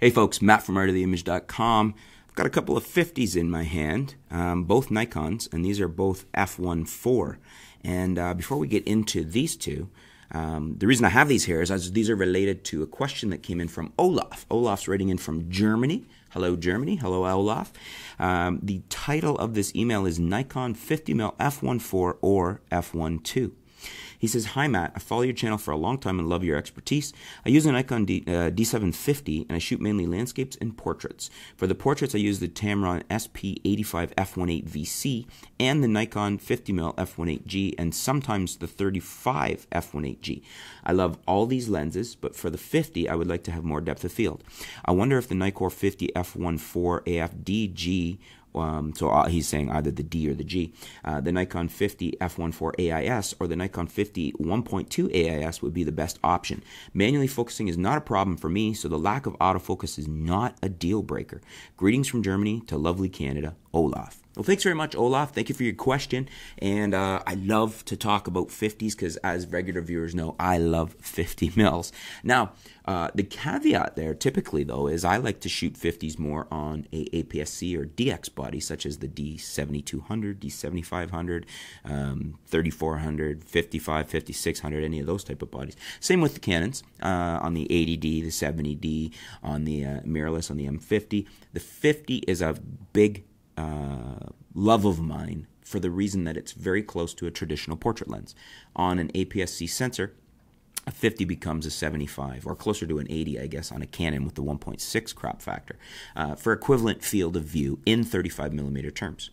Hey folks, Matt from artoftheimage.com. I've got a couple of 50s in my hand, um, both Nikons, and these are both f1.4. And uh, before we get into these two, um, the reason I have these here is as these are related to a question that came in from Olaf. Olaf's writing in from Germany. Hello, Germany. Hello, Olaf. Um, the title of this email is Nikon 50mm f1.4 or f1.2. He says, Hi, Matt. I follow your channel for a long time and love your expertise. I use an Nikon D, uh, D750 and I shoot mainly landscapes and portraits. For the portraits, I use the Tamron SP85 f1.8 VC and the Nikon 50mm f1.8G and sometimes the 35 f1.8G. I love all these lenses, but for the 50, I would like to have more depth of field. I wonder if the Nikkor 50 f1.4 AFDG um, so uh, he's saying either the D or the G. Uh, the Nikon 50 f1.4 AIS or the Nikon 50 1.2 AIS would be the best option. Manually focusing is not a problem for me, so the lack of autofocus is not a deal breaker. Greetings from Germany to lovely Canada, Olaf. Well, thanks very much, Olaf. Thank you for your question. And uh, I love to talk about 50s because, as regular viewers know, I love 50 mils. Now, uh, the caveat there typically, though, is I like to shoot 50s more on a APS-C or DX body body, such as the D7200, D7500, um, 3400, 55, 5600, any of those type of bodies. Same with the cannons uh, on the 80D, the 70D, on the uh, mirrorless, on the M50. The 50 is a big uh, love of mine for the reason that it's very close to a traditional portrait lens. On an APS-C sensor, a 50 becomes a 75 or closer to an 80 i guess on a canon with the 1.6 crop factor uh, for equivalent field of view in 35 millimeter terms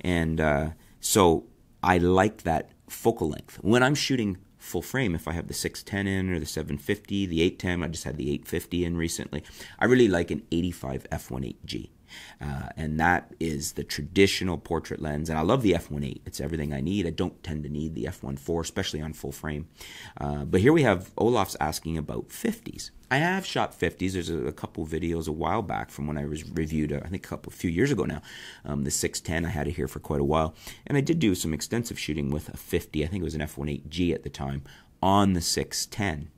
and uh, so i like that focal length when i'm shooting full frame if i have the 610 in or the 750 the 810 i just had the 850 in recently i really like an 85 f1.8g uh, and that is the traditional portrait lens. And I love the f1.8. It's everything I need. I don't tend to need the f1.4, especially on full frame. Uh, but here we have Olaf's asking about 50s. I have shot 50s. There's a, a, couple videos a while back from when I was reviewed, uh, I think a couple, a few years ago now, um, the 610. I had it here for quite a while. And I did do some extensive shooting with a 50. I think it was an f1.8G at the time on the 610.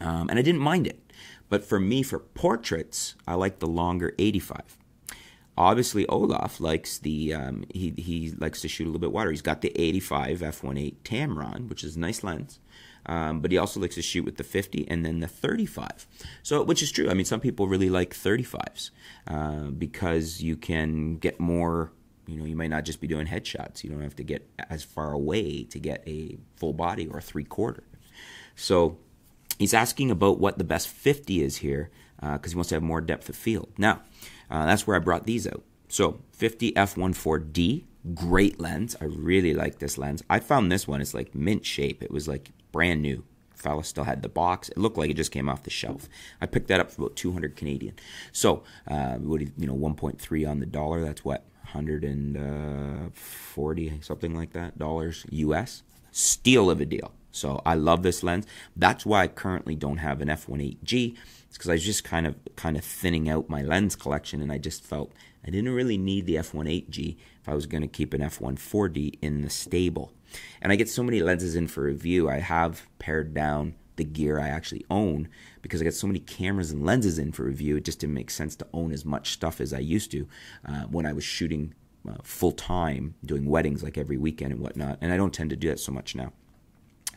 Um, and I didn't mind it. But for me, for portraits, I like the longer 85 obviously Olaf likes the um, he he likes to shoot a little bit wider. He's got the 85 f1.8 Tamron, which is a nice lens. Um, but he also likes to shoot with the 50 and then the 35. So, which is true. I mean, some people really like 35s uh, because you can get more. You know, you might not just be doing headshots. You don't have to get as far away to get a full body or three quarter. So, he's asking about what the best 50 is here because uh, he wants to have more depth of field. Now, uh, that's where I brought these out. So 50 f1.4D, great lens. I really like this lens. I found this one. It's like mint shape. It was like brand new. Fella still had the box. It looked like it just came off the shelf. I picked that up for about 200 Canadian. So, uh, what you know, 1.3 on the dollar. That's what 140 uh, something like that dollars US. Steal of a deal. So I love this lens. That's why I currently don't have an f1.8G. It's because I was just kind of kind of thinning out my lens collection, and I just felt I didn't really need the f1.8G if I was going to keep an f1.4D in the stable. And I get so many lenses in for review. I have pared down the gear I actually own because I got so many cameras and lenses in for review. It just didn't make sense to own as much stuff as I used to uh, when I was shooting uh, full time, doing weddings like every weekend and whatnot. And I don't tend to do that so much now.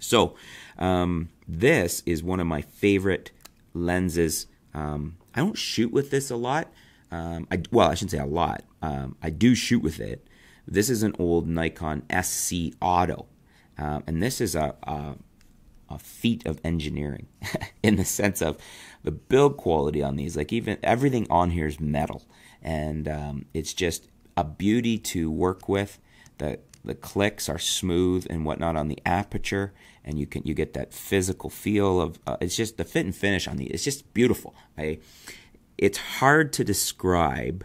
So um, this is one of my favorite lenses. Um, I don't shoot with this a lot. Um, I, well, I shouldn't say a lot. Um, I do shoot with it. This is an old Nikon SC Auto, um, and this is a, a, a feat of engineering in the sense of the build quality on these. Like even everything on here is metal, and um, it's just a beauty to work with. The the clicks are smooth and whatnot on the aperture, and you can you get that physical feel of uh, it's just the fit and finish on the it's just beautiful. I, it's hard to describe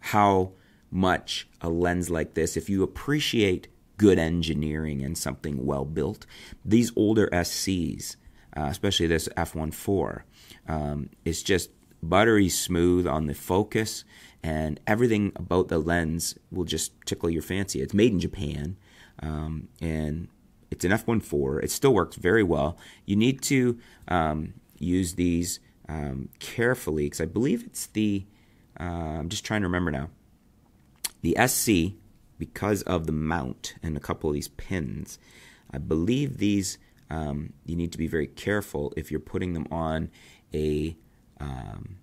how much a lens like this, if you appreciate good engineering and something well built, these older SCs, uh, especially this f one four, um, just buttery smooth on the focus and everything about the lens will just tickle your fancy. It's made in Japan, um, and it's an f1.4. It still works very well. You need to um, use these um, carefully because I believe it's the. Uh, I'm just trying to remember now. The SC, because of the mount and a couple of these pins, I believe these um, you need to be very careful if you're putting them on a um,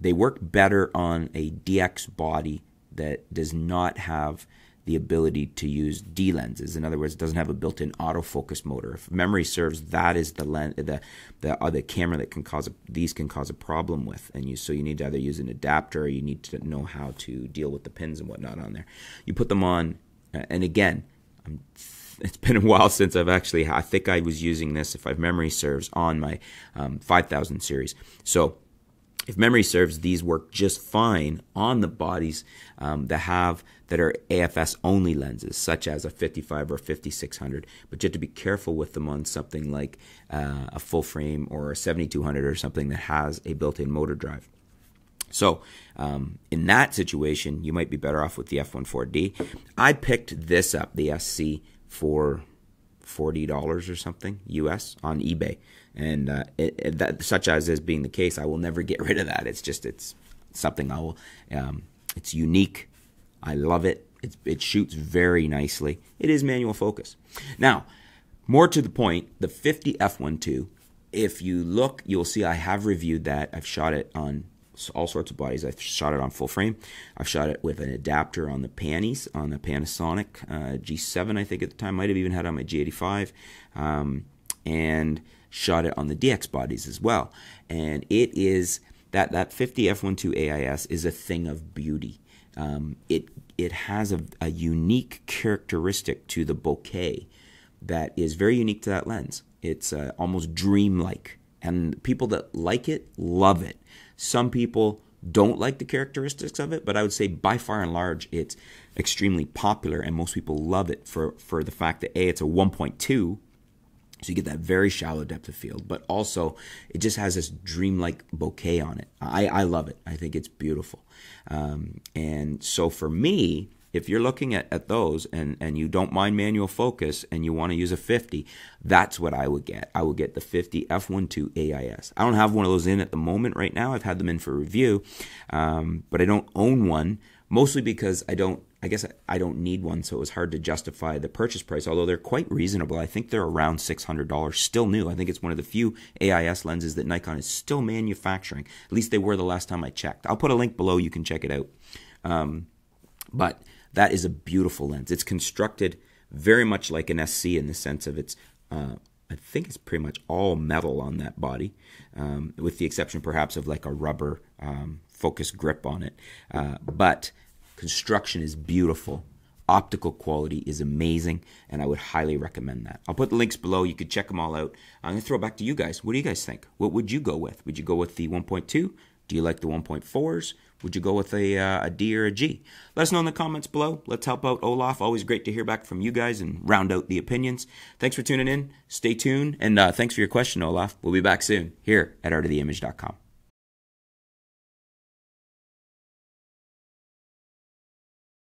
they work better on a DX body that does not have the ability to use D lenses. In other words, it doesn't have a built-in autofocus motor. If memory serves, that is the lens, the the other uh, camera that can cause a, these can cause a problem with. And you so you need to either use an adapter, or you need to know how to deal with the pins and whatnot on there. You put them on, uh, and again, I'm, it's been a while since I've actually. I think I was using this, if my memory serves, on my um, 5000 series. So if memory serves, these work just fine on the bodies um, that have that are AFS only lenses, such as a 55 or 5600. But you have to be careful with them on something like uh, a full frame or a 7200 or something that has a built-in motor drive. So, um, in that situation, you might be better off with the F14D. I picked this up, the SC, for forty dollars or something U.S. on eBay, and uh, it, it, that, such as is being the case, I will never get rid of that. It's just it's something I will. Um, it's unique. I love it. it. It shoots very nicely. It is manual focus. Now, more to the point, the 50 f one two. If you look, you'll see I have reviewed that. I've shot it on all sorts of bodies. I've shot it on full frame. I've shot it with an adapter on the panties on the Panasonic uh, G7, I think at the time. Might have even had on my G85, um, and shot it on the DX bodies as well. And it is that that 50 f12 AIS is a thing of beauty. Um, it it has a, a unique characteristic to the bouquet that is very unique to that lens. It's uh, almost dreamlike and people that like it love it. Some people don't like the characteristics of it, but I would say by far and large, it's extremely popular, and most people love it for, for the fact that A, it's a 1.2, so you get that very shallow depth of field, but also it just has this dreamlike bouquet on it. I, I love it. I think it's beautiful. Um, and so for me, if you're looking at, at those and, and you don't mind manual focus and you want to use a 50, that's what I would get. I would get the 50 F12 AIS. I don't have one of those in at the moment right now. I've had them in for review, um, but I don't own one, mostly because I don't. I guess I don't need one, so it was hard to justify the purchase price, although they're quite reasonable. I think they're around $600, still new. I think it's one of the few AIS lenses that Nikon is still manufacturing. At least they were the last time I checked. I'll put a link below, you can check it out. Um, but that is a beautiful lens. It's constructed very much like an SC in the sense of its, uh, I think it's pretty much all metal on that body, um, with the exception perhaps of like a rubber um, focus grip on it. Uh, but construction is beautiful. Optical quality is amazing, and I would highly recommend that. I'll put the links below. You could check them all out. I'm going to throw it back to you guys. What do you guys think? What would you go with? Would you go with the 1.2? Do you like the 1.4s? Would you go with a, uh, a D or a G? Let us know in the comments below. Let's help out Olaf. Always great to hear back from you guys and round out the opinions. Thanks for tuning in. Stay tuned. And uh, thanks for your question, Olaf. We'll be back soon here at artoftheimage.com.